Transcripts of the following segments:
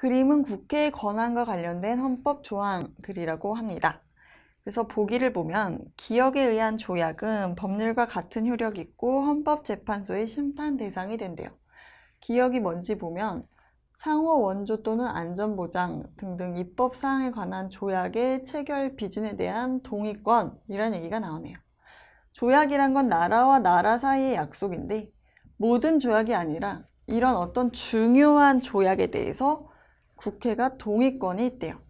그림은 국회의 권한과 관련된 헌법 조항 글이라고 합니다. 그래서 보기를 보면 기억에 의한 조약은 법률과 같은 효력이 있고 헌법재판소의 심판 대상이 된대요. 기억이 뭔지 보면 상호 원조 또는 안전보장 등등 입법 사항에 관한 조약의 체결 비준에 대한 동의권이런 얘기가 나오네요. 조약이란 건 나라와 나라 사이의 약속인데 모든 조약이 아니라 이런 어떤 중요한 조약에 대해서 국회가 동의권이 있대요.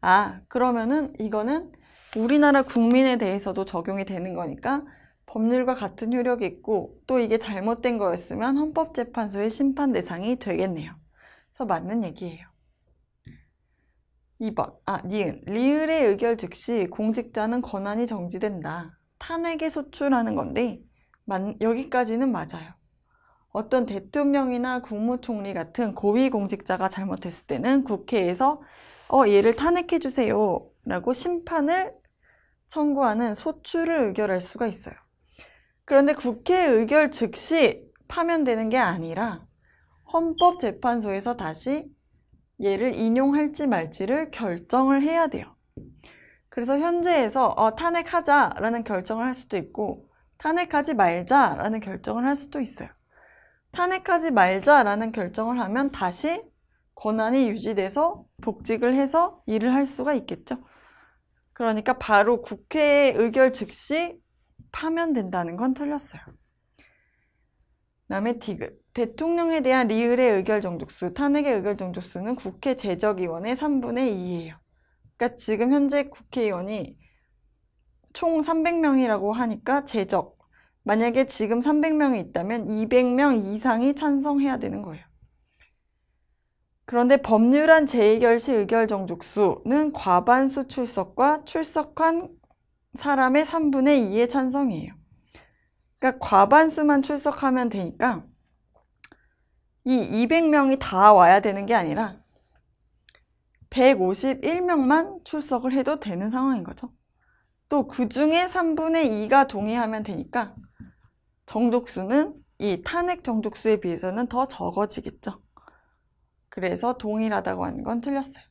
아, 그러면은 이거는 우리나라 국민에 대해서도 적용이 되는 거니까 법률과 같은 효력이 있고 또 이게 잘못된 거였으면 헌법재판소의 심판 대상이 되겠네요. 그래서 맞는 얘기예요. 2번, 아, 니은. 리을의 의결 즉시 공직자는 권한이 정지된다. 탄핵에 소출하는 건데, 만, 여기까지는 맞아요. 어떤 대통령이나 국무총리 같은 고위공직자가 잘못했을 때는 국회에서 어, 얘를 탄핵해 주세요 라고 심판을 청구하는 소추를 의결할 수가 있어요. 그런데 국회 의결 즉시 파면되는 게 아니라 헌법재판소에서 다시 얘를 인용할지 말지를 결정을 해야 돼요. 그래서 현재에서 어, 탄핵하자라는 결정을 할 수도 있고 탄핵하지 말자라는 결정을 할 수도 있어요. 탄핵하지 말자라는 결정을 하면 다시 권한이 유지돼서 복직을 해서 일을 할 수가 있겠죠. 그러니까 바로 국회의 의결 즉시 파면된다는 건 틀렸어요. 남의 에 디귿. 대통령에 대한 리을의 의결 정족수, 탄핵의 의결 정족수는 국회 제적위원의 3분의 2예요. 그러니까 지금 현재 국회의원이 총 300명이라고 하니까 제적 만약에 지금 300명이 있다면 200명 이상이 찬성해야 되는 거예요. 그런데 법률안 재의결시 의결 정족수는 과반수 출석과 출석한 사람의 3분의 2의 찬성이에요. 그러니까 과반수만 출석하면 되니까 이 200명이 다 와야 되는 게 아니라 151명만 출석을 해도 되는 상황인 거죠. 또 그 중에 3분의 2가 동의하면 되니까 정족수는 이 탄핵 정족수에 비해서는 더 적어지겠죠. 그래서 동일하다고 하는 건 틀렸어요.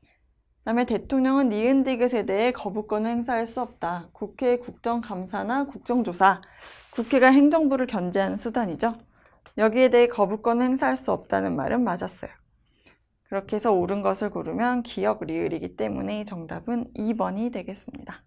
그 다음에 대통령은 니은디귿에대해 거부권을 행사할 수 없다. 국회 국정감사나 국정조사, 국회가 행정부를 견제하는 수단이죠. 여기에 대해 거부권을 행사할 수 없다는 말은 맞았어요. 그렇게 해서 옳은 것을 고르면 기억 리을이기 때문에 정답은 2번이 되겠습니다.